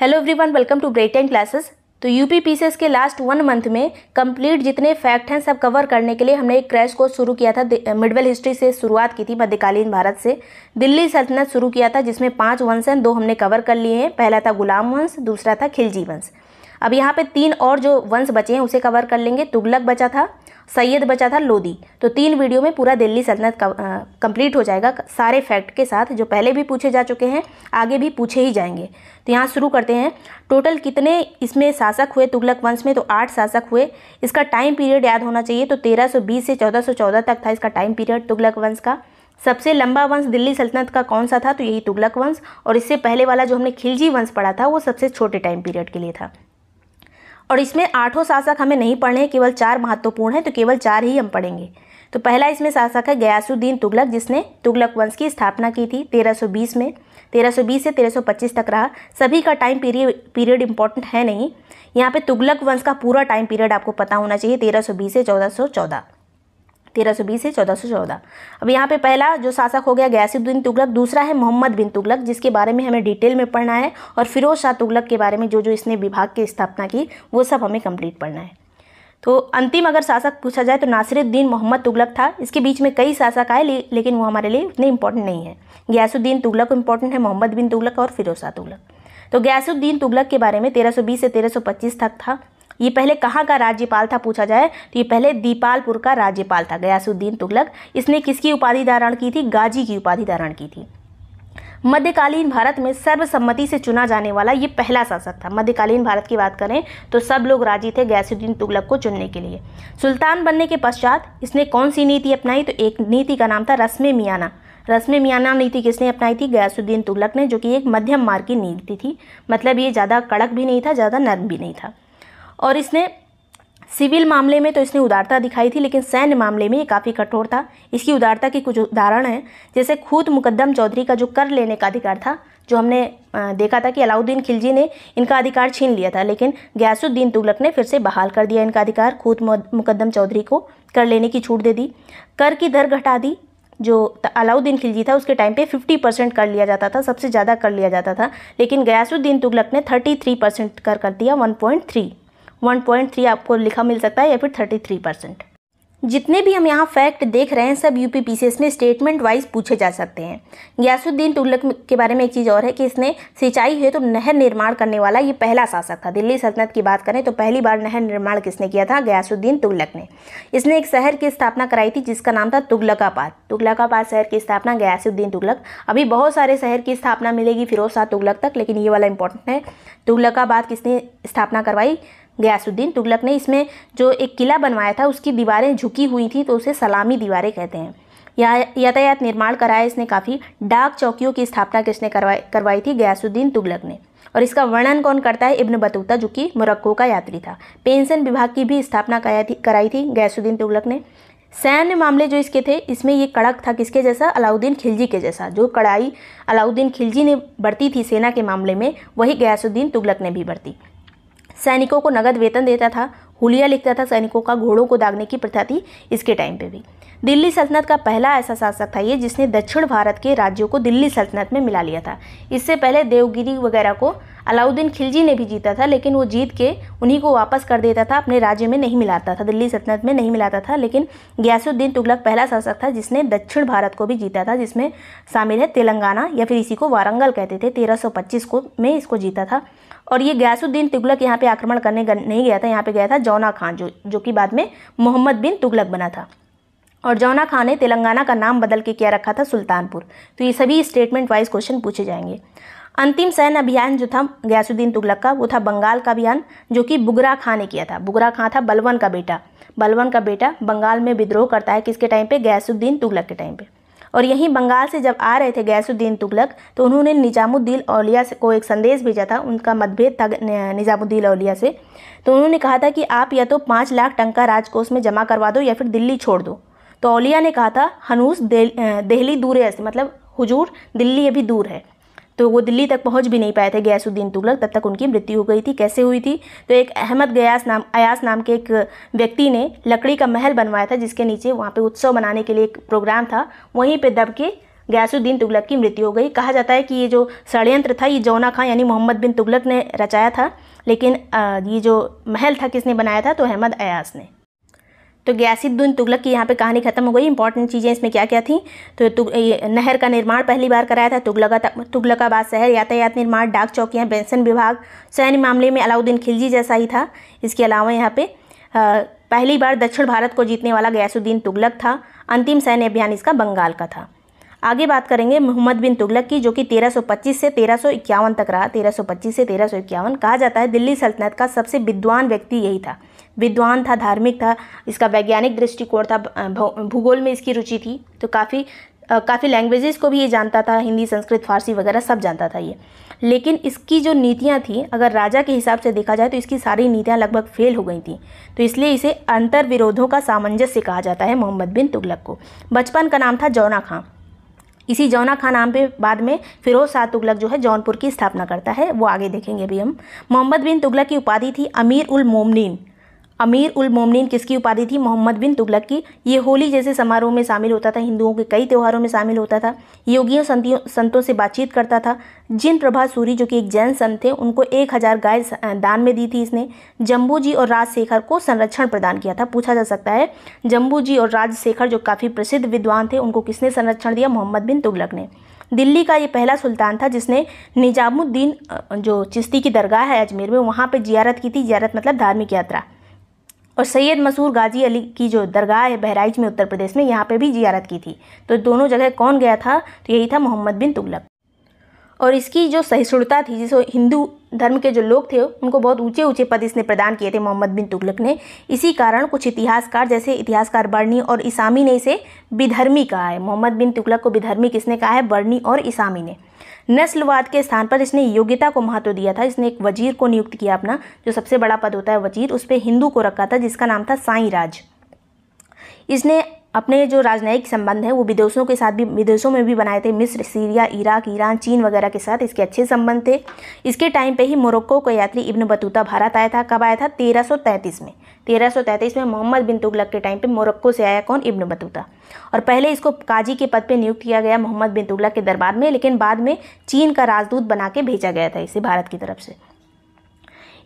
hello everyone welcome to great time classes तो U P के last one month में complete जितने fact हैं सब कवर करने के लिए हमने एक क्रैश कोर्स शुरू किया था मिडवेल हिस्ट्री से शुरुआत की थी मध्यकालीन भारत से दिल्ली सल्तनत शुरू किया था जिसमें पांच वंश हैं दो हमने कवर कर लिए हैं पहला था गुलाम वंश दूसरा था खिलजी वंश अब यहाँ पर तीन और जो वंश बचे हैं उसे कवर कर लेंगे तुगलक बचा था सैयद बचा था लोदी तो तीन वीडियो में पूरा दिल्ली सल्तनत कंप्लीट हो जाएगा सारे फैक्ट के साथ जो पहले भी पूछे जा चुके हैं आगे भी पूछे ही जाएंगे तो यहाँ शुरू करते हैं टोटल कितने इसमें शासक हुए तुगलक वंश में तो आठ शासक हुए इसका टाइम पीरियड याद होना चाहिए तो तेरह से चौदह तक था इसका टाइम पीरियड तुगलक वंश का सबसे लंबा वंश दिल्ली सल्तनत का कौन सा था तो यही तुगलक वंश और इससे पहले वाला जो हमने खिलजी वंश पढ़ा था वो सबसे छोटे टाइम पीरियड के लिए था और इसमें आठों शासक हमें नहीं पढ़ने हैं केवल चार महत्वपूर्ण हैं तो केवल चार ही हम पढ़ेंगे तो पहला इसमें शासक है गयासुद्दीन तुगलक जिसने तुगलक वंश की स्थापना की थी 1320 में 1320 से 1325 तक रहा सभी का टाइम पीरियड पीरियड इंपॉर्टेंट है नहीं यहाँ पे तुगलक वंश का पूरा टाइम पीरियड आपको पता होना चाहिए 1320 से 1414 तेरह सौ बीस से चौदह सौ चौदह अब यहाँ पे पहला जो शासक हो गया गयासुद्दीन तुगलक दूसरा है मोहम्मद बिन तुगलक जिसके बारे में हमें डिटेल में पढ़ना है और फिरोज शाह तुगलक के बारे में जो जो इसने विभाग की स्थापना की वो सब हमें कंप्लीट पढ़ना है तो अंतिम अगर शासक पूछा जाए तो नासिरुद्दीन मोहम्मद तुगलक था इसके बीच में कई शासक आए ले, लेकिन वो हमारे लिए उतने इंपॉर्टेंट नहीं है गयासुद्दीन तुगलक इंपॉर्टेंट है मोहम्मद बिन तुगलक और फिरोज शाह तुगलक तो गयासुद्दीन तुगलक के बारे में 1320 से 1325 तक था ये पहले कहाँ का राज्यपाल था पूछा जाए तो ये पहले दीपालपुर का राज्यपाल था गयासुद्दीन तुगलक इसने किसकी उपाधि धारण की थी गाजी की उपाधि धारण की थी मध्यकालीन भारत में सर्वसम्मति से चुना जाने वाला ये पहला शासक था मध्यकालीन भारत की बात करें तो सब लोग राजी थे गैसुद्दीन तुगलक को चुनने के लिए सुल्तान बनने के पश्चात इसने कौन सी नीति अपनाई तो एक नीति का नाम था रस्म मियाना रस्म मियाना नीति किसने अपनाई थी गयासुद्दीन तुगलक ने जो कि एक मध्यम मार्ग की नीति थी मतलब ये ज़्यादा कड़क भी नहीं था ज़्यादा नर्म भी नहीं था और इसने सिविल मामले में तो इसने उदारता दिखाई थी लेकिन सैन्य मामले में ये काफ़ी कठोर था इसकी उदारता के कुछ उदाहरण हैं जैसे खुद मुकदम चौधरी का जो कर लेने का अधिकार था जो हमने देखा था कि अलाउद्दीन खिलजी ने इनका अधिकार छीन लिया था लेकिन गयासुद्दीन तुगलक ने फिर से बहाल कर दिया इनका अधिकार खुद मुकदम चौधरी को कर लेने की छूट दे दी कर की दर घटा दी जो अलाउद्दीन खिलजी था उसके टाइम पे 50 परसेंट कर लिया जाता था सबसे ज़्यादा कर लिया जाता था लेकिन गयासुद्दीन तुगलक ने 33 परसेंट कर कर दिया 1.3 1.3 आपको लिखा मिल सकता है या फिर 33 परसेंट जितने भी हम यहाँ फैक्ट देख रहे हैं सब यू पी में स्टेटमेंट वाइज पूछे जा सकते हैं ग्यासुद्दीन तुगलक के बारे में एक चीज़ और है कि इसने सिंचाई है तो नहर निर्माण करने वाला ये पहला शासक था दिल्ली सल्तनत की बात करें तो पहली बार नहर निर्माण किसने किया था गयासुद्दीन तुगलक ने इसने एक शहर की स्थापना कराई थी जिसका नाम था तुगलकाबाद तुगलकाबाद शहर की स्थापना गयासुद्दीन तुगलक अभी बहुत सारे शहर की स्थापना मिलेगी फिरोज शाह तुगलक तक लेकिन ये वाला इंपॉर्टेंट है तुगलकाबाद किसने स्थापना करवाई गयासुद्दीन तुगलक ने इसमें जो एक किला बनवाया था उसकी दीवारें झुकी हुई थी तो उसे सलामी दीवारें कहते हैं या यातायात निर्माण कराया इसने काफ़ी डाक चौकियों की स्थापना किसने करवाई करवाई थी गयासुद्दीन तुगलक ने और इसका वर्णन कौन करता है इब्न बतूता जो कि मुरक्को का यात्री था पेंशन विभाग की भी स्थापना कराई थी गयासुद्दीन तुगलक ने सैन्य मामले जो इसके थे इसमें ये कड़क था किसके जैसा अलाउद्दीन खिलजी के जैसा जो कड़ाई अलाउद्दीन खिलजी ने बरती थी सेना के मामले में वही गयासुद्दीन तुगलक ने भी बरती सैनिकों को नगद वेतन देता था हुलिया लिखता था सैनिकों का घोड़ों को दागने की प्रथा थी इसके टाइम पे भी दिल्ली सल्तनत का पहला ऐसा शासक था ये जिसने दक्षिण भारत के राज्यों को दिल्ली सल्तनत में मिला लिया था इससे पहले देवगिरी वगैरह को अलाउद्दीन खिलजी ने भी जीता था लेकिन वो जीत के उन्हीं को वापस कर देता था अपने राज्य में नहीं मिलाता था दिल्ली सल्तनत में नहीं मिलाता था लेकिन गयासुद्दीन तुगलक पहला शासक था जिसने दक्षिण भारत को भी जीता था जिसमें शामिल है तेलंगाना या फिर इसी को वारंगल कहते थे तेरह को में इसको जीता था और ये गयासुद्दीन तुगलक यहाँ पे आक्रमण करने नहीं गया था यहाँ पे गया था जौना खान जो जो कि बाद में मोहम्मद बिन तुगलक बना था और जौना खान ने तेलंगाना का नाम बदल के क्या रखा था सुल्तानपुर तो ये सभी स्टेटमेंट वाइज क्वेश्चन पूछे जाएंगे अंतिम सैन्य अभियान जो था गयासुद्दीन तुगलक का वो था बंगाल का अभियान जो कि बुगरा खां ने किया था बुगरा खां था बलवन का बेटा बलवन का बेटा बंगाल में विद्रोह करता है किसके टाइम पे गयासुद्दीन तुगलक के टाइम पे और यहीं बंगाल से जब आ रहे थे गैसुद्दीन तुगलक तो उन्होंने निजामुद्दीन औलिया को एक संदेश भेजा था उनका मतभेद था निजामुद्दीन औलिया से तो उन्होंने कहा था कि आप या तो पाँच लाख टंका राजकोष में जमा करवा दो या फिर दिल्ली छोड़ दो तो औलिया ने कहा था हनूस दिल्ली दूर है मतलब हुजूर दिल्ली अभी दूर है तो वो दिल्ली तक पहुँच भी नहीं पाए थे गयासुद्दीन तुगलक तब तक उनकी मृत्यु हो गई थी कैसे हुई थी तो एक अहमद गयास नाम अयास नाम के एक व्यक्ति ने लकड़ी का महल बनवाया था जिसके नीचे वहाँ पर उत्सव मनाने के लिए एक प्रोग्राम था वहीं पर दब के गयासुद्दीन तुगलक की मृत्यु हो गई कहा जाता है कि ये जो षडयंत्र था ये जौना खां यानी मोहम्मद बिन तुगलक ने रचाया था लेकिन ये जो महल था किसने बनाया था तो अहमद अयास ने तो गयासी दुन तुगलक की यहाँ पे कहानी खत्म हो गई इंपॉर्टेंट चीज़ें इसमें क्या क्या थी तो नहर का निर्माण पहली बार कराया था तुगलका तुगलकाबाद शहर यातायात निर्माण डाक चौकियाँ पेंशन विभाग सैन्य मामले में अलाउद्दीन खिलजी जैसा ही था इसके अलावा यहाँ पे पहली बार दक्षिण भारत को जीतने वाला गयासुद्दीन तुगलक था अंतिम सैन्य अभियान इसका बंगाल का था आगे बात करेंगे मोहम्मद बिन तुगलक की जो कि 1325 से तेरह तक रहा 1325 से तेरह कहा जाता है दिल्ली सल्तनत का सबसे विद्वान व्यक्ति यही था विद्वान था धार्मिक था इसका वैज्ञानिक दृष्टिकोण था भूगोल में इसकी रुचि थी तो काफ़ी काफ़ी लैंग्वेजेस को भी ये जानता था हिंदी संस्कृत फारसी वगैरह सब जानता था ये लेकिन इसकी जो नीतियाँ थी अगर राजा के हिसाब से देखा जाए तो इसकी सारी नीतियाँ लगभग फेल हो गई थी तो इसलिए इसे अंतर विरोधों का सामंजस्य कहा जाता है मोहम्मद बिन तुगलक को बचपन का नाम था जौना खां इसी जौना खां नाम पे बाद में फिरोज शाह तुगलक जो है जौनपुर की स्थापना करता है वो आगे देखेंगे अभी हम मोहम्मद बिन तुगलक की उपाधि थी अमीर उल मोमनिन अमीर उल मोमिन किसकी उपाधि थी मोहम्मद बिन तुगलक की ये होली जैसे समारोह में शामिल होता था हिंदुओं के कई त्यौहारों में शामिल होता था योगियों संतियों संतों से बातचीत करता था जिन प्रभा सूरी जो कि एक जैन संत थे उनको एक हज़ार गाय दान में दी थी इसने जम्बू जी और राजशेखर को संरक्षण प्रदान किया था पूछा जा सकता है जम्बू जी और राजशेखर जो काफ़ी प्रसिद्ध विद्वान थे उनको किसने संरक्षण दिया मोहम्मद बिन तुगलक ने दिल्ली का ये पहला सुल्तान था जिसने निजामुद्दीन जो चिश्ती की दरगाह है अजमेर में वहाँ पर जियारत की थी जियारत मतलब धार्मिक यात्रा और सैयद मसूर गाजी अली की जो दरगाह है बहराइच में उत्तर प्रदेश में यहाँ पर भी जियारत की थी तो दोनों जगह कौन गया था तो यही था मोहम्मद बिन तुगलक और इसकी जो सहिष्णुता थी जिसे हिंदू धर्म के जो लोग थे उनको बहुत ऊंचे ऊंचे पद इसने प्रदान किए थे मोहम्मद बिन तुगलक ने इसी कारण कुछ इतिहासकार जैसे इतिहासकार बर्नी और इसामी ने इसे बिधर्मी कहा है मोहम्मद बिन तुगलक को बिधर्मी किसने कहा है बर्नी और इसामी ने नस्लवाद के स्थान पर इसने योग्यता को महत्व दिया था इसने एक वजीर को नियुक्त किया अपना जो सबसे बड़ा पद होता है वजीर उस पर हिंदू को रखा था जिसका नाम था साई राज इसने अपने जो राजनयिक संबंध हैं वो विदेशों के साथ भी विदेशों में भी बनाए थे मिस्र सीरिया इराक ईरान चीन वगैरह के साथ इसके अच्छे संबंध थे इसके टाइम पे ही मोरक्को का यात्री इब्न बतूता भारत आया था कब आया था 1333 में 1333 में मोहम्मद बिन तुगलक के टाइम पे मोरक्को से आया कौन इब्न बतूता और पहले इसको काजी के पद पर नियुक्त किया गया मोहम्मद बिन तुगलक के दरबार में लेकिन बाद में चीन का राजदूत बना के भेजा गया था इसे भारत की तरफ से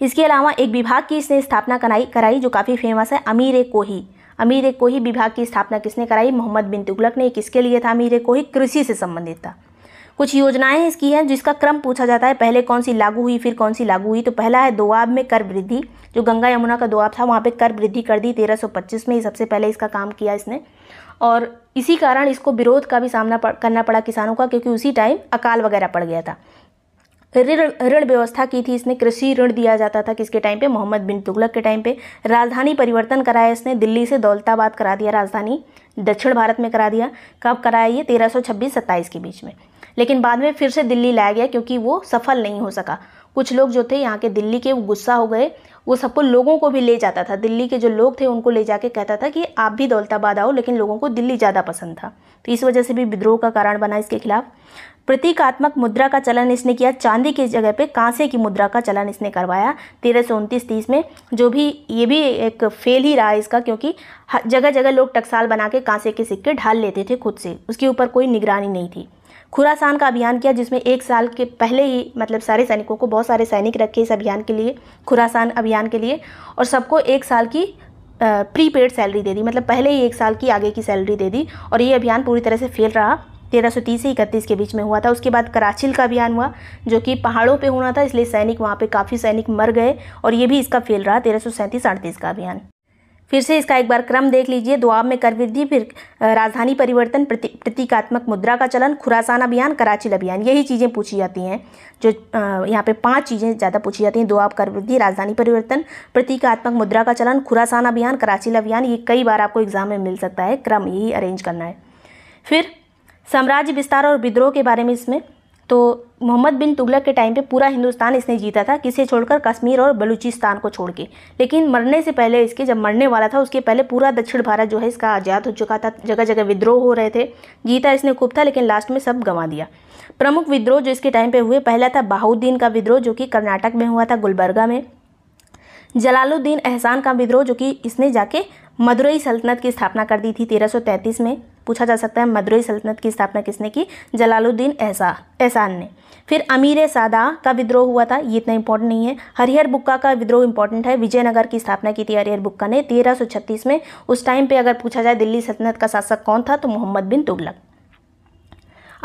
इसके अलावा एक विभाग की इसने स्थापना कराई कराई जो काफ़ी फेमस है अमीर कोही अमीर कोही विभाग की स्थापना किसने कराई मोहम्मद बिन तुगलक ने किसके लिए था अमीर कोही कृषि से संबंधित था कुछ योजनाएं इसकी हैं जिसका क्रम पूछा जाता है पहले कौन सी लागू हुई फिर कौन सी लागू हुई तो पहला है दोआब में कर वृद्धि जो गंगा यमुना का दोआब था वहाँ पे कर वृद्धि कर दी 1325 में ही सबसे पहले इसका काम किया इसने और इसी कारण इसको विरोध का भी सामना करना पड़ा किसानों का क्योंकि उसी टाइम अकाल वगैरह पड़ गया था ऋण ऋण व्यवस्था की थी इसने कृषि ऋण दिया जाता था किसके टाइम पे मोहम्मद बिन तुगलक के टाइम पे राजधानी परिवर्तन कराया इसने दिल्ली से दौलताबाद करा दिया राजधानी दक्षिण भारत में करा दिया कब कराया ये तेरह सौ के बीच में लेकिन बाद में फिर से दिल्ली लाया गया क्योंकि वो सफल नहीं हो सका कुछ लोग जो थे यहाँ के दिल्ली के वो गुस्सा हो गए वो सबको लोगों को भी ले जाता था दिल्ली के जो लोग थे उनको ले जाके कहता था कि आप भी दौलताबाद आओ लेकिन लोगों को दिल्ली ज़्यादा पसंद था तो इस वजह से भी विद्रोह का कारण बना इसके खिलाफ प्रतीकात्मक मुद्रा का चलन इसने किया चांदी की जगह पे कांसे की मुद्रा का चलन इसने करवाया तेरह सौ उनतीस तीस में जो भी ये भी एक फेल ही रहा इसका क्योंकि जगह जगह लोग टकसाल बना के कांसे के सिक्के ढाल लेते थे खुद से उसके ऊपर कोई निगरानी नहीं थी खुरासान का अभियान किया जिसमें एक साल के पहले ही मतलब सारे सैनिकों को बहुत सारे सैनिक रखे इस अभियान के लिए खुरासान अभियान के लिए और सबको एक साल की प्री पेड सैलरी दे दी मतलब पहले ही एक साल की आगे की सैलरी दे दी और ये अभियान पूरी तरह से फेल रहा तेरह सौ तीस से इकतीस के बीच में हुआ था उसके बाद कराचिल का अभियान हुआ जो कि पहाड़ों पे होना था इसलिए सैनिक वहाँ पे काफ़ी सैनिक मर गए और ये भी इसका फेल रहा तेरह सौ सैंतीस अड़तीस का अभियान फिर से इसका एक बार क्रम देख लीजिए दोआब में कर वृद्धि फिर राजधानी परिवर्तन प्रति, प्रतीकात्मक मुद्रा का चलन खुरासान अभियान कराची अभियान यही चीज़ें पूछी जाती हैं जो यहाँ पे पांच चीज़ें ज़्यादा पूछी जाती हैं दुआब कर वृद्धि राजधानी परिवर्तन प्रतीकात्मक मुद्रा का चलन खुरासान अभियान कराची अभियान ये कई बार आपको एग्जाम में मिल सकता है क्रम यही अरेंज करना है फिर साम्राज्य विस्तार और विद्रोह के बारे में इसमें तो मोहम्मद बिन तुगलक के टाइम पे पूरा हिंदुस्तान इसने जीता था किसे छोड़कर कश्मीर और बलूचिस्तान को छोड़ के लेकिन मरने से पहले इसके जब मरने वाला था उसके पहले पूरा दक्षिण भारत जो है इसका आज़ाद हो चुका था जगह जगह विद्रोह हो रहे थे जीता इसने खूब था लेकिन लास्ट में सब गंवा दिया प्रमुख विद्रोह जो इसके टाइम पर हुए पहला था बाहुद्दीन का विद्रोह जो कि कर्नाटक में हुआ था गुलबर्गा में जलालुद्दीन एहसान का विद्रोह जो कि इसने जाके मदुरई सल्तनत की स्थापना कर दी थी तेरह में पूछा जा सकता है मदुरई सल्तनत की स्थापना किसने की जलालुद्दीन एहसा एहसान ने फिर अमीर सादा का विद्रोह हुआ था ये इतना इंपॉर्टेंट नहीं है हरिहर बुक्का का विद्रोह इंपॉर्टेंट है विजयनगर की स्थापना की थी हरिहर बुक्का ने 1336 में उस टाइम पे अगर पूछा जाए दिल्ली सल्तनत का शासक कौन था तो मोहम्मद बिन तुगलक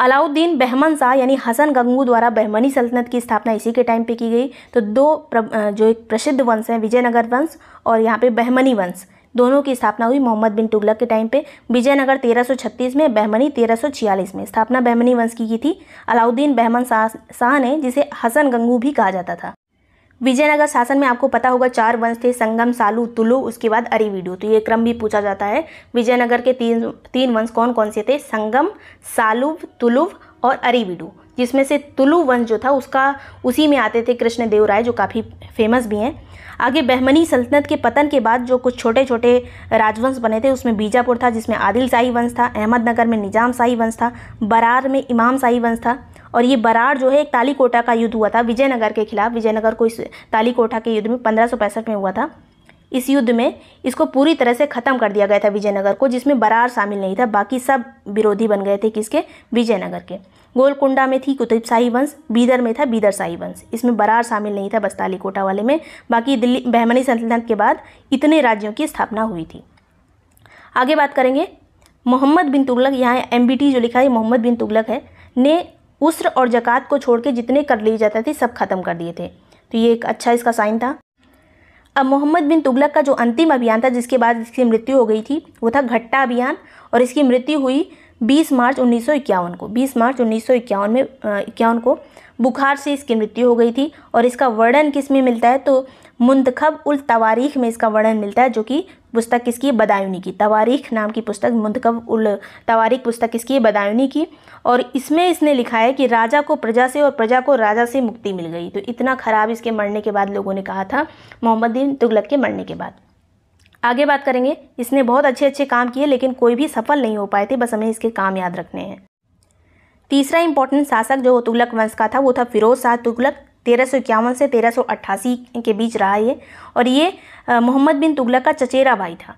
अलाउद्दीन बहमन शाह यानी हसन गंगू द्वारा बहमनी सल्तनत की स्थापना इसी के टाइम पे की गई तो दो जो एक प्रसिद्ध वंश हैं विजयनगर वंश और यहाँ पे बहमनी वंश दोनों की स्थापना हुई मोहम्मद बिन तुगलक के टाइम पे विजयनगर 1336 में बहमनी 1346 में स्थापना बहमनी वंश की की थी अलाउद्दीन बहमन शाह ने जिसे हसन गंगू भी कहा जाता था विजयनगर शासन में आपको पता होगा चार वंश थे संगम सालू तुलु उसके बाद अरिवीडू तो ये क्रम भी पूछा जाता है विजयनगर के तीन तीन वंश कौन कौन से थे संगम सालुव तुलुव और अरिवीडू जिसमें से तुलु वंश जो था उसका उसी में आते थे कृष्णदेव राय जो काफ़ी फेमस भी हैं आगे बहमनी सल्तनत के पतन के बाद जो कुछ छोटे छोटे राजवंश बने थे उसमें बीजापुर था जिसमें आदिल शाही वंश था अहमदनगर में निजाम शाही वंश था बरार में इमाम शाही वंश था और ये बरार जो है एक तालीकोटा का युद्ध हुआ था विजयनगर के खिलाफ विजयनगर को इस तालीकोटा के युद्ध में पंद्रह में हुआ था इस युद्ध में इसको पूरी तरह से ख़त्म कर दिया गया था विजयनगर को जिसमें बरार शामिल नहीं था बाकी सब विरोधी बन गए थे किसके विजयनगर के गोलकुंडा में थी कुतुब शाही वंश बीदर में था बीदर शाही वंश इसमें बरार शामिल नहीं था बस्ताली कोटा वाले में बाकी दिल्ली बहमनी सल्तनत के बाद इतने राज्यों की स्थापना हुई थी आगे बात करेंगे मोहम्मद बिन तुगलक यहाँ एम जो लिखा है मोहम्मद बिन तुगलक है ने उस्र और जक़ात को छोड़ के जितने कर लिए जाते थे सब खत्म कर दिए थे तो ये एक अच्छा इसका साइन था अब मोहम्मद बिन तुगलक का जो अंतिम अभियान था जिसके बाद इसकी मृत्यु हो गई थी वो था घट्टा अभियान और इसकी मृत्यु हुई 20 मार्च उन्नीस को 20 मार्च उन्नीस में इक्यावन को बुखार से इसकी मृत्यु हो गई थी और इसका वर्णन किस में मिलता है तो मुंतखब उल तवारीख में इसका वर्णन मिलता है जो कि पुस्तक किसकी बदायूनी की तवारीख नाम की पुस्तक मुंतखब उल तवारीख पुस्तक किसकी है बदायूनी की और इसमें इसने लिखा है कि राजा को प्रजा से और प्रजा को राजा से मुक्ति मिल गई तो इतना ख़राब इसके मरने के बाद लोगों ने कहा था मोहम्मद बिन तुगलक के मरने के बाद आगे बात करेंगे इसने बहुत अच्छे अच्छे काम किए लेकिन कोई भी सफल नहीं हो पाए थे बस हमें इसके काम याद रखने हैं तीसरा इंपॉर्टेंट शासक जो तुगलक वंश का था वो था फिरोज शाह तुगलक तेरह सौ इक्यावन से तेरह सौ अट्ठासी के बीच रहा ये और ये मोहम्मद बिन तुगलक का चचेरा भाई था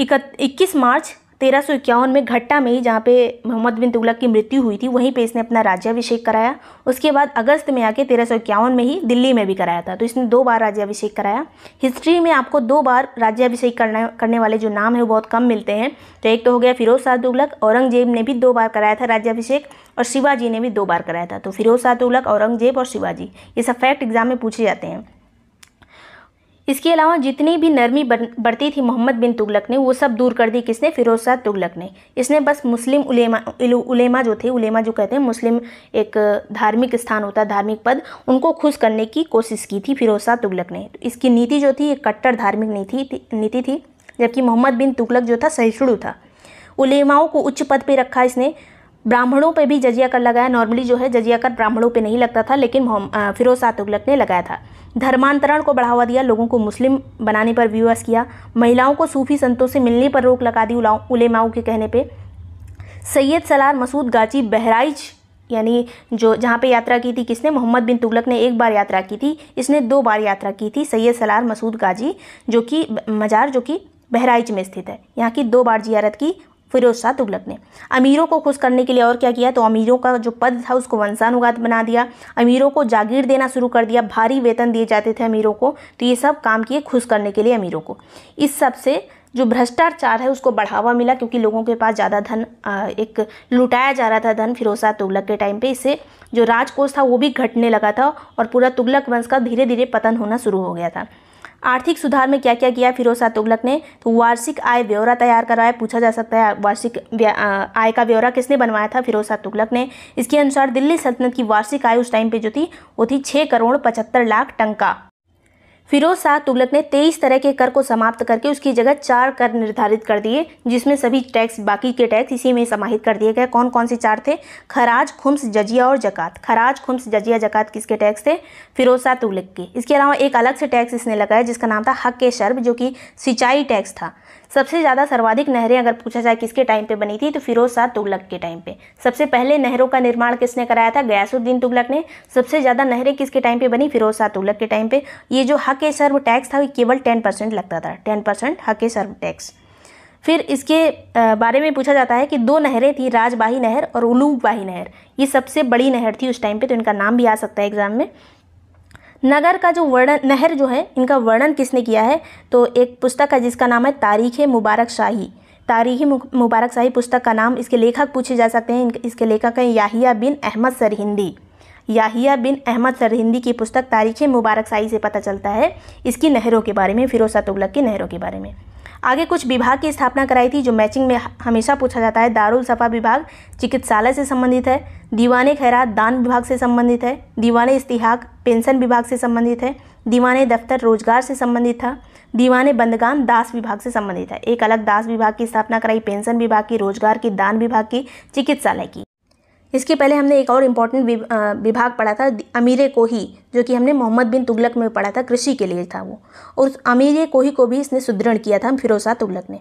इक्कीस मार्च तेरह सौ इक्यावन में घट्टा में ही जहाँ पे मोहम्मद बिन तुगलक की मृत्यु हुई थी वहीं पे इसने अपना राज्याभिषेक कराया उसके बाद अगस्त में आके तेरह सौ इक्यावन में ही दिल्ली में भी कराया था तो इसने दो बार राज्याभिषेक कराया हिस्ट्री में आपको दो बार राज्याभिषेक करना करने वाले जो नाम है वो बहुत कम मिलते हैं तो एक तो हो गया फिरोज शाह तुगलक औरंगजेब ने भी दो बार कराया था राज्याभिषेक और शिवाजी ने भी दो बार कराया था तो फिरोज शाह तुगलक औरंगजेब और शिवाजी ये सब फैक्ट एग्जाम में पूछे जाते हैं इसके अलावा जितनी भी नरमी बढ़ती थी मोहम्मद बिन तुगलक ने वो सब दूर कर दी किसने फिरोज शाह तुगलक ने इसने बस मुस्लिम उलेमा उलेमा जो थे उलेमा जो कहते हैं मुस्लिम एक धार्मिक स्थान होता है धार्मिक पद उनको खुश करने की कोशिश की थी फिरोज शाह तुगलक ने तो इसकी नीति जो थी एक कट्टर धार्मिक नीति नीति थी जबकि मोहम्मद बिन तुगलक जो था सहिष्णु था उलेमाओं को उच्च पद पर रखा इसने ब्राह्मणों पे भी जजिया कर लगाया नॉर्मली जो है जजिया कर ब्राह्मणों पे नहीं लगता था लेकिन फिरोज शाह तुगलक ने लगाया था धर्मांतरण को बढ़ावा दिया लोगों को मुस्लिम बनाने पर विवश किया महिलाओं को सूफी संतों से मिलने पर रोक लगा दी उलेमाओं के कहने पर सैयद सलार मसूद गाजी बहराइच यानी जो जहाँ पे यात्रा की थी किसने मोहम्मद बिन तुगलक ने एक बार यात्रा की थी इसने दो बार यात्रा की थी सैयद सलार मसूद गाजी जो कि मजार जो कि बहराइच में स्थित है यहाँ की दो बार जियारत की फिरोज शाह तुगलक ने अमीरों को खुश करने के लिए और क्या किया तो अमीरों का जो पद था उसको वंशानुगात बना दिया अमीरों को जागीर देना शुरू कर दिया भारी वेतन दिए जाते थे अमीरों को तो ये सब काम किए खुश करने के लिए अमीरों को इस सब से जो भ्रष्टाचार है उसको बढ़ावा मिला क्योंकि लोगों के पास ज़्यादा धन एक लुटाया जा रहा था धन फिरोज शाह तुगलक के टाइम पर इससे जो राजकोष था वो भी घटने लगा था और पूरा तुगलक वंश का धीरे धीरे पतन होना शुरू हो गया था आर्थिक सुधार में क्या क्या किया फिरोज शाह तुगलक ने तो वार्षिक आय ब्यौरा तैयार करवाया पूछा जा सकता है वार्षिक आय का ब्यौरा किसने बनवाया था फिरोज शाह तुगलक ने इसके अनुसार दिल्ली सल्तनत की वार्षिक आय उस टाइम पे जो थी वो थी छः करोड़ पचहत्तर लाख टंका फिरोज शाह तुगलक ने तेईस तरह के कर को समाप्त करके उसकी जगह चार कर निर्धारित कर दिए जिसमें सभी टैक्स बाकी के टैक्स इसी में समाहित कर दिए गए कौन कौन से चार थे खराज खुम्स जजिया और जक़ात खराज खुम्स जजिया जक़ात किसके टैक्स थे फिरोज शाह तुगलक के इसके अलावा एक अलग से टैक्स इसने लगाया जिसका नाम था हक के शर्ब जो कि सिंचाई टैक्स था सबसे ज़्यादा सर्वाधिक नहरें अगर पूछा जाए किसके टाइम पे बनी थी तो फिरोज शाह तुगलक के टाइम पे सबसे पहले नहरों का निर्माण किसने कराया था गयासुद्दीन तुगलक ने सबसे ज़्यादा नहरें किसके टाइम पे बनी फिरोज शाह तुगलक के टाइम पे ये जो हक ए सर्व टैक्स था वो केवल टेन परसेंट लगता था टेन परसेंट हक ए सर्व टैक्स फिर इसके बारे में पूछा जाता है कि दो नहरें थी राजबाही नहर और उलूबाही नहर ये सबसे बड़ी नहर थी उस टाइम पे तो इनका नाम भी आ सकता है एग्जाम में नगर का जो वर्णन नहर जो है इनका वर्णन किसने किया है तो एक पुस्तक है जिसका नाम है तारीख़ मुबारक शाही तारीख़ मुबारक शाही पुस्तक का नाम इसके लेखक पूछे जा सकते हैं इसके लेखक हैं याहिया बिन अहमद सरहिंदी याहिया बिन अहमद सरहिंदी की पुस्तक तारीख़ मुबारक शाही से पता चलता है इसकी नहरों के बारे में फिरोसा तुगलक की नहरों के बारे में आगे कुछ विभाग की स्थापना कराई थी जो मैचिंग में हमेशा पूछा जाता है दारुल सफा विभाग चिकित्सालय से संबंधित है दीवाने खैरात दान विभाग से संबंधित है दीवाने इस्तिहाक पेंशन विभाग से संबंधित है दीवाने दफ्तर रोजगार से संबंधित था दीवाने बंदगान दास विभाग से संबंधित है एक अलग दास विभाग की स्थापना कराई पेंशन विभाग की रोजगार की दान विभाग की चिकित्सालय की इसके पहले हमने एक और इम्पॉर्टेंट विभाग पढ़ा था अमीर कोही जो कि हमने मोहम्मद बिन तुगलक में पढ़ा था कृषि के लिए था वो और अमीर कोही को भी इसने सुदृढ़ किया था फिरोज शाह तुगलक ने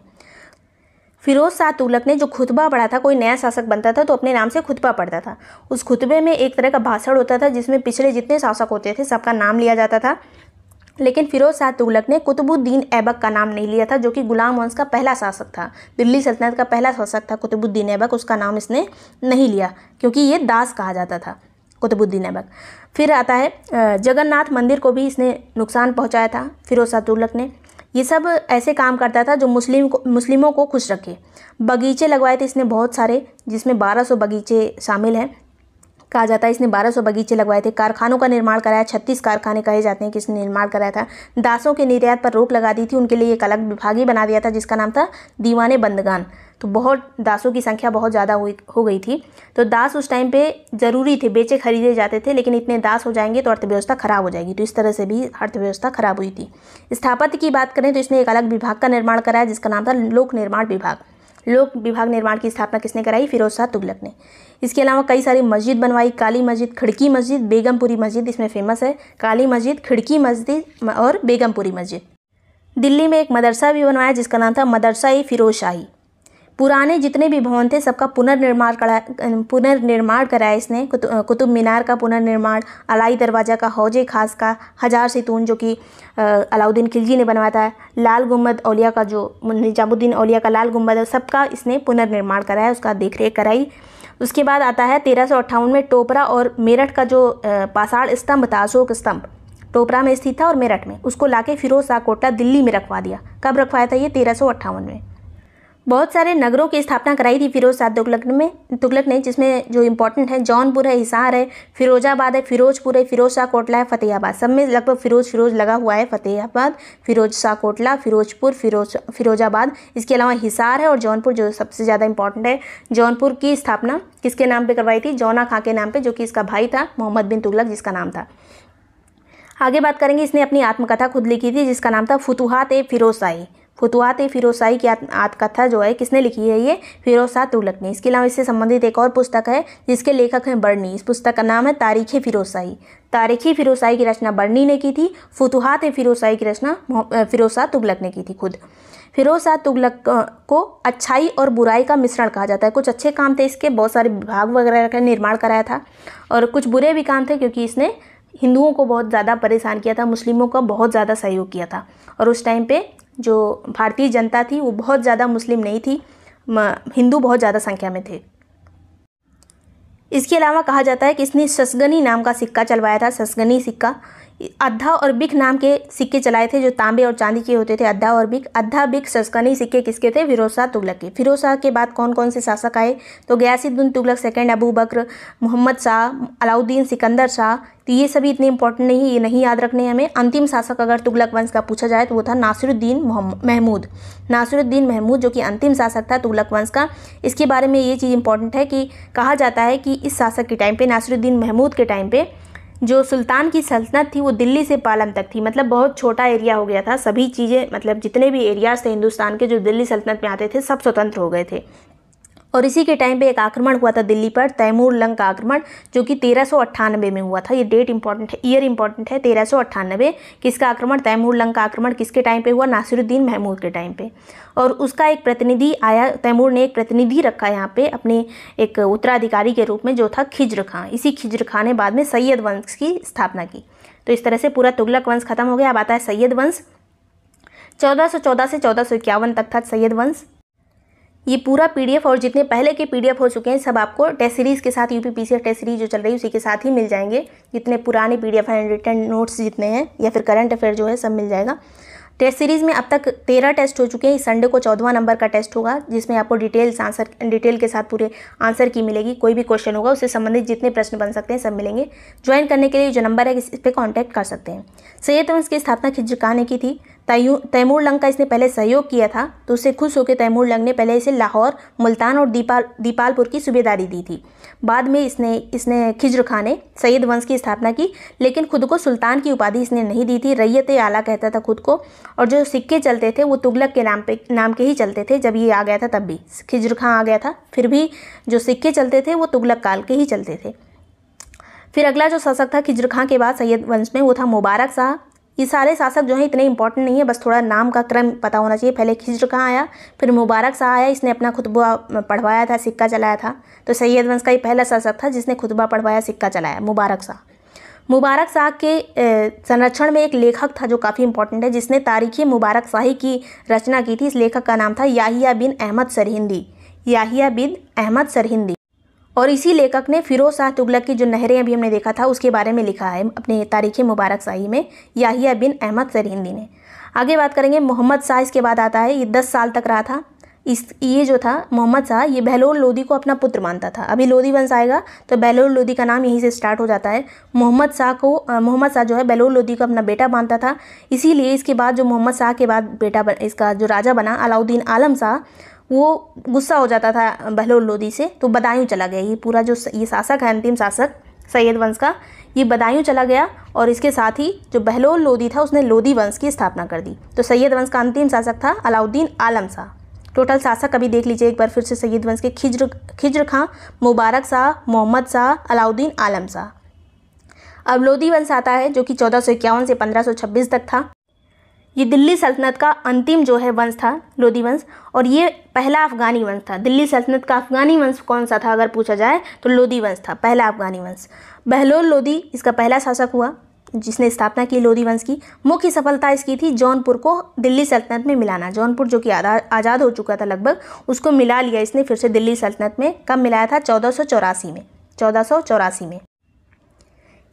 फिरोज शाह तुगलक ने जो खुतबा पढ़ा था कोई नया शासक बनता था तो अपने नाम से खुतबा पढ़ता था उस खुतबे में एक तरह का भाषण होता था जिसमें पिछले जितने शासक होते थे सबका नाम लिया जाता था लेकिन फिरोज शाह तुगलक ने कुतुबुद्दीन ऐबक का नाम नहीं लिया था जो कि गुलाम वंश का पहला शासक था दिल्ली सल्तनत का पहला शासक था कुतुबुद्दीन ऐबक उसका नाम इसने नहीं लिया क्योंकि ये दास कहा जाता था कुतुबुद्दीन ऐबक फिर आता है जगन्नाथ मंदिर को भी इसने नुकसान पहुँचाया था फिरोज शाह तुगलक ने ये सब ऐसे काम करता था जो मुस्लिम को मुस्लिमों को खुश रखे बगीचे लगवाए थे इसने बहुत सारे जिसमें 1200 बगीचे शामिल हैं कहा जाता है इसने 1200 बगीचे लगवाए थे कारखानों का निर्माण कराया छत्तीस कारखाने कहे जाते हैं कि इसने निर्माण कराया था दासों के निर्यात पर रोक लगा दी थी उनके लिए एक अलग विभाग ही बना दिया था जिसका नाम था दीवाने बंदगान तो बहुत दासों की संख्या बहुत ज़्यादा हुई हो गई थी तो दास उस टाइम पे ज़रूरी थे बेचे खरीदे जाते थे लेकिन इतने दास हो जाएंगे तो अर्थव्यवस्था खराब हो जाएगी तो इस तरह से भी अर्थव्यवस्था खराब हुई थी स्थापत्य की बात करें तो इसने एक अलग विभाग का निर्माण कराया जिसका नाम था लोक निर्माण विभाग लोक विभाग निर्माण की स्थापना किसने कराई फिरोज शाह तुगलक ने इसके अलावा कई सारी मस्जिद बनवाई काली मस्जिद खिड़की मस्जिद बेगमपुरी मस्जिद इसमें फ़ेमस है काली मस्जिद खिड़की मस्जिद और बेगमपुरी मस्जिद दिल्ली में एक मदरसा भी बनवाया जिसका नाम था मदरसा ए फिरोज शाही पुराने जितने भी भवन थे सबका पुनर्निर्माण करा पुनर्निर्माण कराया इसने कुतुब मीनार का पुनर्निर्माण अलाई दरवाज़ा का हौजे खास का हज़ार सितून जो कि अलाउद्दीन खिलजी ने बनवाया था लाल गुम्बद औलिया का जो निजामुद्दीन औलिया का लाल गुम्बद है सबका इसने पुनर्निर्माण कराया उसका देख रेख कराई उसके बाद आता है तेरह में टोपरा और मेरठ का जो पाषाण स्तंभ था अशोक स्तंभ टोपरा में स्थित था और मेरठ में उसको लाके फिरोज शाह कोटला दिल्ली में रखवा दिया कब रखवाया था ये तेरह में बहुत सारे नगरों की स्थापना कराई थी फिरोज शाह तुगलक में तुगलक ने जिसमें जो इम्पोर्टेंट है जौनपुर है हिसार है फिरोजाबाद है फिरोजपुर है फिरोज शाह कोटला है फतेहाबाद सब में लगभग फिरोज फिरोज लगा हुआ है फतेहाबाद फिरोज शाह कोटला फिरोजपुर फिरोज फिरोजाबाद इसके अलावा हिसार है और जौनपुर जो सबसे ज़्यादा इंपॉर्टेंट है जौनपुर की स्थापना किसके नाम पर करवाई थी जौना खां के नाम पर जो कि इसका भाई था मोहम्मद बिन तुगलक जिसका नाम था आगे बात करेंगे इसने अपनी आत्मकथा खुद लिखी थी जिसका नाम था फ़तुहात ए फिरोज शाही फतवात फिरोसाई की आत्मकथा जो है किसने लिखी है ये फिरोसा तुलक ने इसके अलावा इससे संबंधित एक और पुस्तक है जिसके लेखक हैं बर्नी इस पुस्तक का नाम है तारीख़ फिरोसाई तारीख़ी फिरोसाई की रचना बर्नी ने की थी फतवात फिरोसाई की रचना फिरोसा तुगलक ने की थी खुद फिरोसा तुगलक को अच्छाई और बुराई का मिश्रण कहा जाता है कुछ अच्छे काम थे इसके बहुत सारे विभाग वगैरह का निर्माण कराया था और कुछ बुरे भी काम थे क्योंकि इसने हिंदुओं को बहुत ज़्यादा परेशान किया था मुस्लिमों का बहुत ज़्यादा सहयोग किया था और उस टाइम पे जो भारतीय जनता थी वो बहुत ज़्यादा मुस्लिम नहीं थी हिंदू बहुत ज़्यादा संख्या में थे इसके अलावा कहा जाता है कि इसने ससगनी नाम का सिक्का चलवाया था ससगनी सिक्का अद्धा और बिक नाम के सिक्के चलाए थे जो तांबे और चांदी के होते थे अद्धा और बिक अद्धा बिक सस्कनी सिक्के किसके थे फिरोज तुगलक के फिरोज के बाद कौन कौन से शासक आए तो गयासुद्दीन तुगलक सेकंड अबू बकर मोहम्मद शाह अलाउद्दीन सिकंदर शाह तो ये सभी इतने इंपॉर्टेंट नहीं ये नहीं याद रखने हमें अंतिम शासक अगर तुगलक वंश का पूछा जाए तो वो था नासिरुद्दीन महमूद नासिरुद्दीन महमूद जो कि अंतिम शासक था तुगलक वंश का इसके बारे में ये चीज़ इंपॉर्टेंट है कि कहा जाता है कि इस शासक के टाइम पे नासिरुद्दीन महमूद के टाइम पे जो सुल्तान की सल्तनत थी वो दिल्ली से पालम तक थी मतलब बहुत छोटा एरिया हो गया था सभी चीज़ें मतलब जितने भी एरियाज थे हिंदुस्तान के जो दिल्ली सल्तनत में आते थे सब स्वतंत्र हो गए थे और इसी के टाइम पे एक आक्रमण हुआ था दिल्ली पर तैमूर लंग का आक्रमण जो कि तेरह में हुआ था ये डेट इंपॉर्टेंट है ईयर इंपॉर्टेंट है तेरह किसका आक्रमण तैमूर लंग का आक्रमण किसके टाइम पे हुआ नासिरुद्दीन महमूद के टाइम पे और उसका एक प्रतिनिधि आया तैमूर ने एक प्रतिनिधि रखा यहाँ पे अपने एक उत्तराधिकारी के रूप में जो था खिज्र खां इसी खिज्र खां ने बाद में सैयद वंश की स्थापना की तो इस तरह से पूरा तुगलक वंश खत्म हो गया अब आता है सैयद वंश चौदह से चौदह तक था सैयद वंश ये पूरा पीडीएफ और जितने पहले के पीडीएफ हो चुके हैं सब आपको टेस्ट सीरीज़ के साथ यूपीपीसीएफ टेस्ट सीरीज जो चल रही है उसी के साथ ही मिल जाएंगे जितने पुराने पीडीएफ हैं रिटर्न नोट्स जितने हैं या फिर करंट अफेयर जो है सब मिल जाएगा टेस्ट सीरीज़ में अब तक तेरह टेस्ट हो चुके हैं संडे को चौदवा नंबर का टेस्ट होगा जिसमें आपको डिटेल्स आंसर डिटेल के साथ पूरे आंसर की मिलेगी कोई भी क्वेश्चन होगा उससे संबंधित जितने प्रश्न बन सकते हैं सब मिलेंगे ज्वाइन करने के लिए जो नंबर है इस पर कॉन्टैक्ट कर सकते हैं सैयद तो उसकी स्थापना खिजकाने की थी तैमूर लंग का इसने पहले सहयोग किया था तो उससे खुश होकर तैमूर लंग ने पहले इसे लाहौर मुल्तान और दीपाल दीपालपुर की सूबेदारी दी थी बाद में इसने इसने खिज्र खां ने सैयद वंश की स्थापना की लेकिन खुद को सुल्तान की उपाधि इसने नहीं दी थी रैयत आला कहता था खुद को और जो सिक्के चलते थे वो तुगलक के नाम पे नाम के ही चलते थे जब ये आ गया था तब भी खिज्र खां आ गया था फिर भी जो सिक्के चलते थे वो तुगलक काल के ही चलते थे फिर अगला जो शासक था खिज्र खां के बाद सैयद वंश में वो था मुबारक शाह ये सारे शासक जो हैं इतने इंपॉर्टेंट नहीं है बस थोड़ा नाम का क्रम पता होना चाहिए पहले खिज्र कहाँ आया फिर मुबारक शाह आया इसने अपना खुतबा पढ़वाया था सिक्का चलाया था तो सैयद वंश का ही पहला शासक था जिसने खुतबा पढ़वाया सिक्का चलाया मुबारक शाह मुबारक शाह के संरक्षण में एक लेखक था जो काफ़ी इंपॉर्टेंट है जिसने तारीखी मुबारक शाही की रचना की थी इस लेखक का नाम था याहिया बिन अहमद सरहिंदी याहिया बिन अहमद सरहिंदी और इसी लेखक ने फिरोज शाह तुगलक की जो नहरें अभी हमने देखा था उसके बारे में लिखा है अपने तारीख मुबारक शाही में याहिया बिन अहमद सरहिंदी ने आगे बात करेंगे मोहम्मद शाह इसके बाद आता है ये दस साल तक रहा था इस ये जो था मोहम्मद शाह ये बहलोल लोदी को अपना पुत्र मानता था अभी लोदी वंश आएगा तो बहलोल लोधी का नाम यहीं से स्टार्ट हो जाता है मोहम्मद शाह को मोहम्मद शाह जो है बहलोल लोदी को अपना बेटा मानता था इसीलिए इसके बाद जो मोहम्मद शाह के बाद बेटा बन, इसका जो राजा बना अलाउद्दीन आलम शाह वो गुस्सा हो जाता था बहलोल लोधी से तो बदायूं चला गया ये पूरा जो ये शासक है अंतिम शासक सैयद वंश का ये बदायूं चला गया और इसके साथ ही जो बहलोल लोधी था उसने लोधी वंश की स्थापना कर दी तो सैयद वंश का अंतिम शासक था अलाउद्दीन आलम शाह टोटल शासक अभी देख लीजिए एक बार फिर से सैयद वंश के खिज्र खिज्र खां मुबारक शाह मोहम्मद शाह अलाउद्दीन आलम शाह अब लोधी वंश आता है जो कि चौदह से पंद्रह तक था ये दिल्ली सल्तनत का अंतिम जो है वंश था लोधी वंश और ये पहला अफ़गानी वंश था दिल्ली सल्तनत का अफ़गानी वंश कौन सा था अगर पूछा जाए तो लोधी वंश था पहला अफ़गानी वंश बहलोल लोधी इसका पहला शासक हुआ जिसने स्थापना की लोधी वंश की मुख्य सफलता इसकी थी जौनपुर को दिल्ली सल्तनत में मिलाना जौनपुर जो कि आज़ाद हो चुका था लगभग उसको मिला लिया इसने फिर से दिल्ली सल्तनत में कब मिलाया था चौदह में चौदह में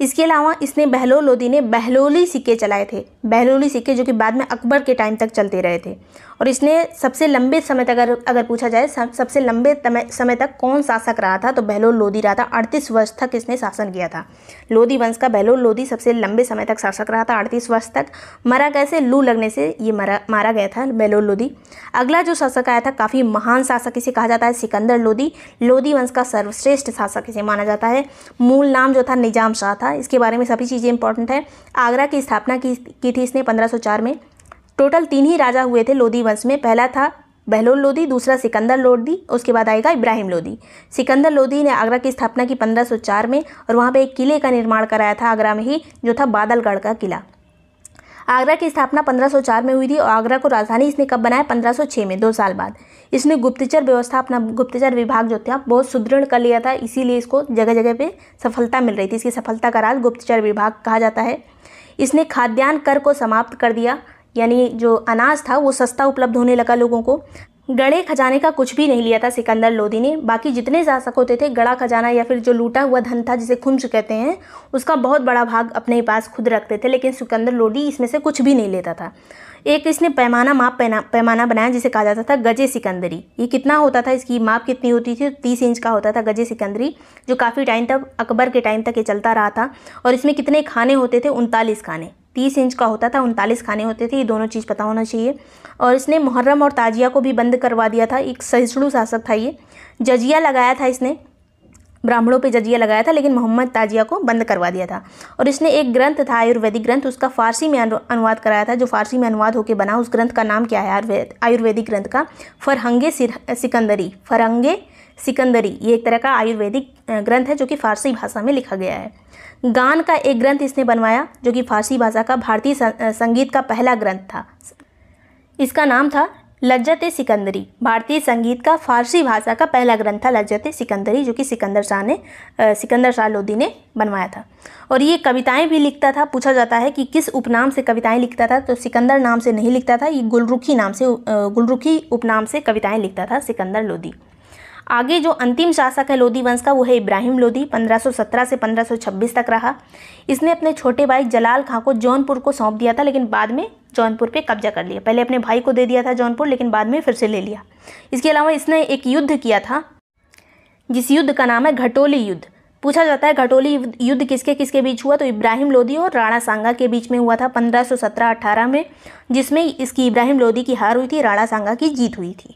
इसके अलावा इसने बहलोल लोदी ने बहलोली सिक्के चलाए थे बहलोली सिक्के जो कि बाद में अकबर के टाइम तक चलते रहे थे और इसने सबसे लंबे समय तक अगर अगर पूछा जाए सबसे लंबे समय तक कौन शासक रहा था तो बहलोल लोधी रहा था अड़तीस वर्ष तक इसने शासन किया था लोधी वंश का बहलोल लोधी सबसे लंबे समय तक शासक रहा था अड़तीस वर्ष तक मरा कैसे लू लगने से ये मरा मारा गया था बहलोल लोधी अगला जो शासक आया था काफ़ी महान शासक इसे कहा जाता है सिकंदर लोधी लोधी वंश का सर्वश्रेष्ठ शासक इसे माना जाता है मूल नाम जो था निजाम शाह था इसके बारे में सभी चीज़ें इंपॉर्टेंट है आगरा की स्थापना की, की थी इसने पंद्रह में टोटल तीन ही राजा हुए थे लोधी वंश में पहला था बहलोल लोधी दूसरा सिकंदर लोधी उसके बाद आएगा इब्राहिम लोधी सिकंदर लोधी ने आगरा की स्थापना की 1504 में और वहाँ पे एक किले का निर्माण कराया था आगरा में ही जो था बादलगढ़ का किला आगरा की स्थापना 1504 में हुई थी और आगरा को राजधानी इसने कब बनाया 1506 में दो साल बाद इसने गुप्तचर व्यवस्था अपना गुप्तचर विभाग जो था बहुत सुदृढ़ कर लिया था इसीलिए इसको जगह जगह पर सफलता मिल रही थी इसकी सफलता का राज गुप्तचर विभाग कहा जाता है इसने खाद्यान्न कर को समाप्त कर दिया यानी जो अनाज था वो सस्ता उपलब्ध होने लगा लोगों को गड़े खजाने का कुछ भी नहीं लिया था सिकंदर लोधी ने बाकी जितने जा होते थे गड़ा खजाना या फिर जो लूटा हुआ धन था जिसे खुंज कहते हैं उसका बहुत बड़ा भाग अपने पास खुद रखते थे लेकिन सिकंदर लोधी इसमें से कुछ भी नहीं लेता था एक इसने पैमाना माप पैना पैमाना बनाया जिसे कहा जाता था गजे सिकंदरी ये कितना होता था इसकी माप कितनी होती थी तीस इंच का होता था गजे सिकंदरी जो काफ़ी टाइम तक अकबर के टाइम तक ये चलता रहा था और इसमें कितने खाने होते थे उनतालीस खाने तीस इंच का होता था उनतालीस खाने होते थे ये दोनों चीज़ पता होना चाहिए और इसने मुहर्रम और ताजिया को भी बंद करवा दिया था एक सहिष्णु शासक था ये जजिया लगाया था इसने ब्राह्मणों पे जजिया लगाया था लेकिन मोहम्मद ताजिया को बंद करवा दिया था और इसने एक ग्रंथ था आयुर्वेदिक ग्रंथ उसका फारसी में अनुवाद कराया था जो फारसी में अनुवाद होकर बना उस ग्रंथ का नाम क्या है आयुर्वेद आयुर्वेदिक ग्रंथ का फरहंगे सिकंदरी फरहंगे सिकंदरी ये एक तरह का आयुर्वेदिक ग्रंथ है जो कि फारसी भाषा में लिखा गया है गान का एक ग्रंथ इसने बनवाया जो कि फारसी भाषा का भारतीय संगीत का पहला ग्रंथ था इसका नाम था लज्जत सिकंदरी भारतीय संगीत का फारसी भाषा का पहला ग्रंथ था लज्जत सिकंदरी जो कि सिकंदर शाह ने आ, सिकंदर शाह लोदी ने बनवाया था और ये कविताएं भी लिखता था पूछा जाता है कि किस उपनाम से कविताएं लिखता था तो सिकंदर नाम से नहीं लिखता था ये गुलरुखी नाम से गुलरुखी उपनाम से कविताएं लिखता था सिकंदर लोधी आगे जो अंतिम शासक है लोधी वंश का वो है इब्राहिम लोधी 1517 से 1526 तक रहा इसने अपने छोटे भाई जलाल खां को जौनपुर को सौंप दिया था लेकिन बाद में जौनपुर पे कब्जा कर लिया पहले अपने भाई को दे दिया था जौनपुर लेकिन बाद में फिर से ले लिया इसके अलावा इसने एक युद्ध किया था जिस युद्ध का नाम है घटोली युद्ध पूछा जाता है घटोली युद्ध किसके किसके बीच हुआ तो इब्राहिम लोधी और राणा सांगा के बीच में हुआ था 1517-18 में जिसमें इसकी इब्राहिम लोधी की हार हुई थी राणा सांगा की जीत हुई थी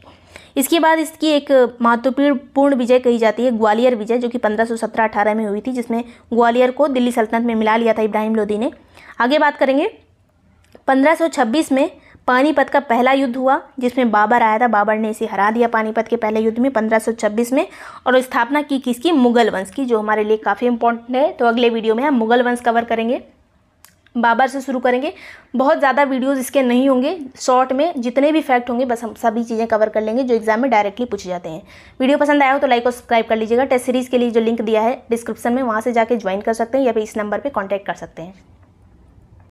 इसके बाद इसकी एक महत्वपूर्ण विजय कही जाती है ग्वालियर विजय जो कि 1517-18 में हुई थी जिसमें ग्वालियर को दिल्ली सल्तनत में मिला लिया था इब्राहिम लोदी ने आगे बात करेंगे 1526 में पानीपत का पहला युद्ध हुआ जिसमें बाबर आया था बाबर ने इसे हरा दिया पानीपत के पहले युद्ध में 1526 में और स्थापना की किसकी मुगल वंश की जो हमारे लिए काफ़ी इंपॉर्टेंट है तो अगले वीडियो में हम मुगल वंश कवर करेंगे बाबर से शुरू करेंगे बहुत ज़्यादा वीडियोज़ इसके नहीं होंगे शॉर्ट में जितने भी फैक्ट होंगे बस हम सभी चीज़ें कवर कर लेंगे जो एग्जाम में डायरेक्टली पूछे जाते हैं वीडियो पसंद आया हो तो लाइक और सब्सक्राइब कर लीजिएगा टेस्ट सीरीज़ के लिए जो लिंक दिया है डिस्क्रिप्शन में वहाँ से जाकर ज्वाइन कर सकते हैं या फिर इस नंबर पर कॉन्टैक्ट कर सकते हैं